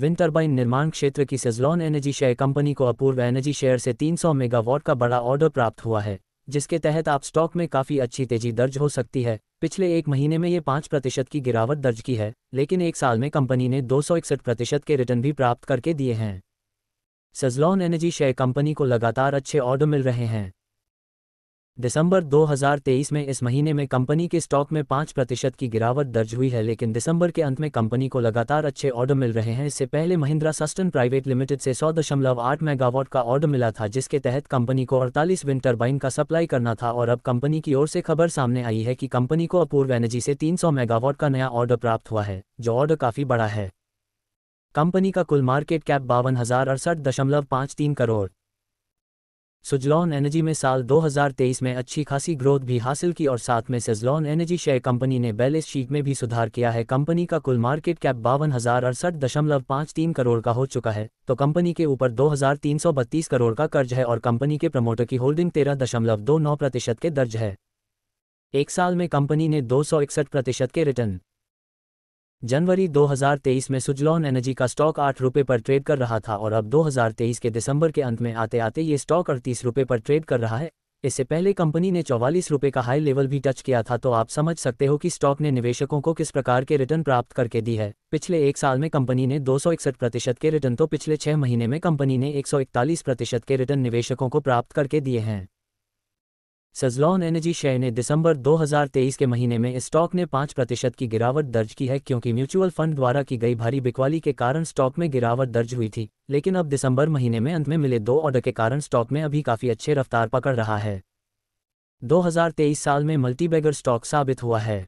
win turbine निर्माण क्षेत्र की सेजलॉन एनर्जी शेयर कंपनी को अपूर्व एनर्जी शेयर से 300 मेगावाट का बड़ा ऑर्डर प्राप्त हुआ है जिसके तहत आप स्टॉक में काफ़ी अच्छी तेजी दर्ज हो सकती है पिछले एक महीने में ये पाँच प्रतिशत की गिरावट दर्ज की है लेकिन एक साल में कंपनी ने दो प्रतिशत के रिटर्न भी प्राप्त करके दिए हैं सेजलॉन एनर्जी शेयर कंपनी को लगातार अच्छे ऑर्डर मिल रहे हैं दिसंबर 2023 में इस महीने में कंपनी के स्टॉक में पाँच प्रतिशत की गिरावट दर्ज हुई है लेकिन दिसंबर के अंत में कंपनी को लगातार अच्छे ऑर्डर मिल रहे हैं इससे पहले महिंद्रा सस्टन प्राइवेट लिमिटेड से 100.8 मेगावाट का ऑर्डर मिला था जिसके तहत कंपनी को 48 विंड टर्बाइन का सप्लाई करना था और अब कंपनी की ओर से खबर सामने आई है कि कंपनी को अपूर्व एनर्जी से तीन मेगावाट का नया ऑर्डर प्राप्त हुआ है जो ऑर्डर काफ़ी बड़ा है कंपनी का कुल मार्केट कैप बावन करोड़ सुजलॉन एनर्जी में साल 2023 में अच्छी खासी ग्रोथ भी हासिल की और साथ में सेजलॉन एनर्जी शेयर कंपनी ने बैलेंस शीट में भी सुधार किया है कंपनी का कुल मार्केट कैप बावन हजार अड़सठ दशमलव तीन करोड़ का हो चुका है तो कंपनी के ऊपर दो हजार तीन सौ बत्तीस करोड़ का कर्ज है और कंपनी के प्रमोटर की होल्डिंग तेरह दशमलव दो नौ प्रतिशत के दर्ज है एक साल में कंपनी ने दो सौ इकसठ प्रतिशत के रिटर्न जनवरी 2023 में सुजलॉन एनर्जी का स्टॉक आठ रुपये पर ट्रेड कर रहा था और अब 2023 के दिसंबर के अंत में आते आते ये स्टॉक अड़तीस रुपये पर ट्रेड कर रहा है इससे पहले कंपनी ने चौवालीस रुपये का हाई लेवल भी टच किया था तो आप समझ सकते हो कि स्टॉक ने निवेशकों को किस प्रकार के रिटर्न प्राप्त करके दी है पिछले एक साल में कंपनी ने दो प्रतिशत के रिटर्न तो पिछले छह महीने में कंपनी ने एक प्रतिशत के रिटर्न निवेशकों को प्राप्त करके दिए हैं सजलॉन एनर्जी शेयर ने दिसंबर 2023 के महीने में स्टॉक ने 5 प्रतिशत की गिरावट दर्ज की है क्योंकि म्यूचुअल फंड द्वारा की गई भारी बिकवाली के कारण स्टॉक में गिरावट दर्ज हुई थी लेकिन अब दिसंबर महीने में अंत में मिले दो ऑर्डर के कारण स्टॉक में अभी काफी अच्छे रफ्तार पकड़ रहा है 2023 साल में मल्टीबैगर स्टॉक साबित हुआ है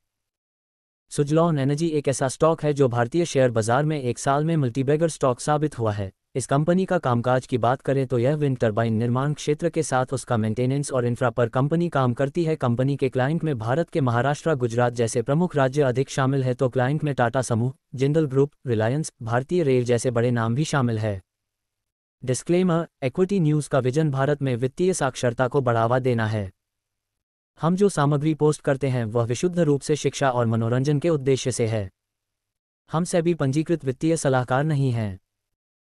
सुजलॉन एनर्जी एक ऐसा स्टॉक है जो भारतीय शेयर बाजार में एक साल में मल्टीबैगर स्टॉक साबित हुआ है इस कंपनी का कामकाज की बात करें तो यह विंड टर्बाइन निर्माण क्षेत्र के साथ उसका मेंटेनेंस और इंफ्रा पर कंपनी काम करती है कंपनी के क्लाइंट में भारत के महाराष्ट्र गुजरात जैसे प्रमुख राज्य अधिक शामिल है तो क्लाइंट में टाटा समूह जिंदल ग्रुप रिलायंस भारतीय रेल जैसे बड़े नाम भी शामिल है डिस्क्लेमर एक्विटी न्यूज़ का विजन भारत में वित्तीय साक्षरता को बढ़ावा देना है हम जो सामग्री पोस्ट करते हैं वह विशुद्ध रूप से शिक्षा और मनोरंजन के उद्देश्य से है हम सभी पंजीकृत वित्तीय सलाहकार नहीं हैं